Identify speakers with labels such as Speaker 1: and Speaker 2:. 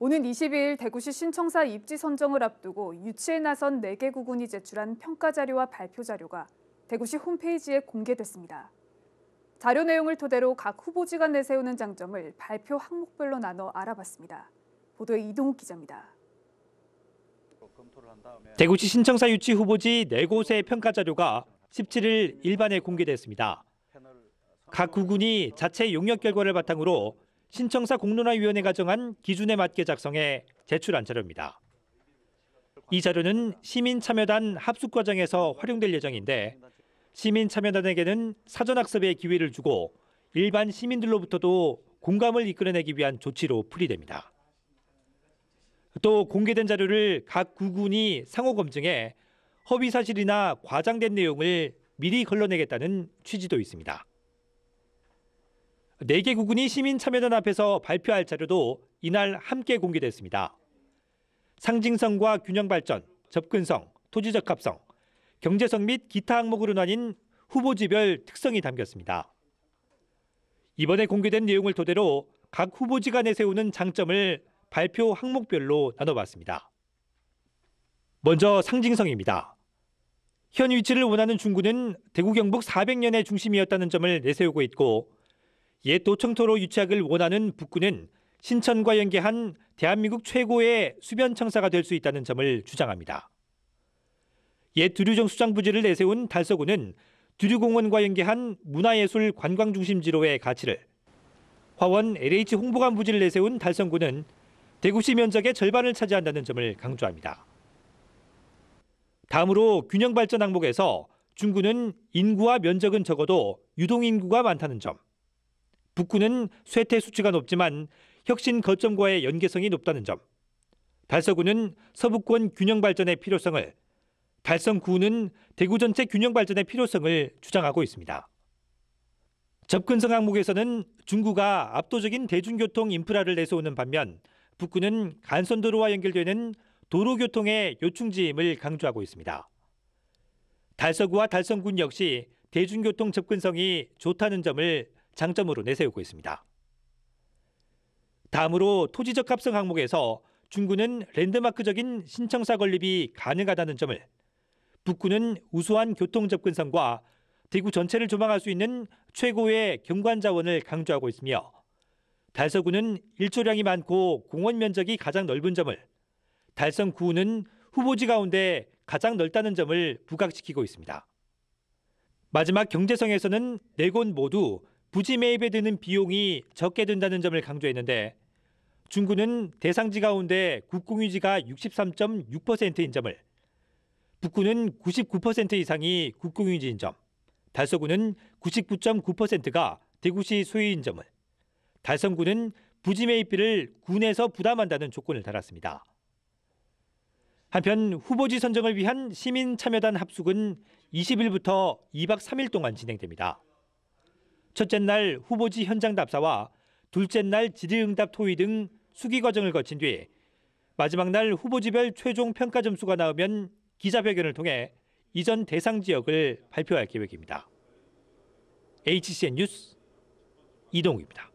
Speaker 1: 오는 22일 대구시 신청사 입지 선정을 앞두고 유치에 나선 4개 구군이 제출한 평가 자료와 발표 자료가 대구시 홈페이지에 공개됐습니다. 자료 내용을 토대로 각 후보지가 내세우는 장점을 발표 항목별로 나눠 알아봤습니다. 보도에 이동욱 기자입니다. 대구시 신청사 유치 후보지 4곳의 평가 자료가 17일 일반에 공개됐습니다. 각 구군이 자체 용역 결과를 바탕으로 신청사 공론화위원회가 정한 기준에 맞게 작성해 제출한 자료입니다. 이 자료는 시민참여단 합숙 과정에서 활용될 예정인데 시민참여단에게는 사전학습의 기회를 주고 일반 시민들로부터도 공감을 이끌어내기 위한 조치로 풀이됩니다. 또 공개된 자료를 각 구군이 상호 검증해 허위 사실이나 과장된 내용을 미리 걸러내겠다는 취지도 있습니다. 4개 구군이 시민참여단 앞에서 발표할 자료도 이날 함께 공개됐습니다. 상징성과 균형 발전, 접근성, 토지 적합성, 경제성 및 기타 항목으로 나뉜 후보지별 특성이 담겼습니다. 이번에 공개된 내용을 토대로 각 후보지가 내세우는 장점을 발표 항목별로 나눠봤습니다. 먼저 상징성입니다. 현 위치를 원하는 중구는 대구 경북 400년의 중심이었다는 점을 내세우고 있고 옛 도청토로 유착을 원하는 북구는 신천과 연계한 대한민국 최고의 수변 청사가 될 수 있다는 점을 주장합니다. 옛 두류정 수장부지를 내세운 달서구는 두류공원과 연계한 문화예술 관광 중심지로의 가치를, 화원 LH 홍보관 부지를 내세운 달성구는 대구시 면적의 절반을 차지한다는 점을 강조합니다. 다음으로 균형 발전 항목에서 중구는 인구와 면적은 적어도 유동 인구가 많다는 점, 북구는 쇠퇴 수치가 높지만 혁신 거점과의 연계성이 높다는 점, 달서구는 서북권 균형 발전의 필요성을, 달성구는 대구 전체 균형 발전의 필요성을 주장하고 있습니다. 접근성 항목에서는 중구가 압도적인 대중교통 인프라를 내세우는 반면 북구는 간선도로와 연결되는 도로교통의 요충지임을 강조하고 있습니다. 달서구와 달성군 역시 대중교통 접근성이 좋다는 점을 장점으로 내세우고 있습니다. 다음으로 토지적 합성 항목에서 중구는 랜드마크적인 신청사 건립이 가능하다는 점을 북구는 우수한 교통 접근성과 대구 전체를 조망할 수 있는 최고의 경관 자원을 강조하고 있으며 달서구는 일조량이 많고 공원 면적이 가장 넓은 점을 달성구는 후보지 가운데 가장 넓다는 점을 부각시키고 있습니다. 마지막 경제성에서는 네 곳 모두 부지 매입에 드는 비용이 적게 든다는 점을 강조했는데 중구는 대상지 가운데 국공유지가 63.6%인 점을 북구는 99% 이상이 국공유지인 점, 달서구는 99.9%가 대구시 소유인 점을, 달성구는 부지 매입비를 군에서 부담한다는 조건을 달았습니다. 한편 후보지 선정을 위한 시민참여단 합숙은 20일부터 2박 3일 동안 진행됩니다. 첫째 날 후보지 현장 답사와 둘째 날 질의응답 토의 등 수기 과정을 거친 뒤 마지막 날 후보지별 최종 평가 점수가 나오면 기자회견을 통해 이전 대상 지역을 발표할 계획입니다. HCN 뉴스 이동욱입니다.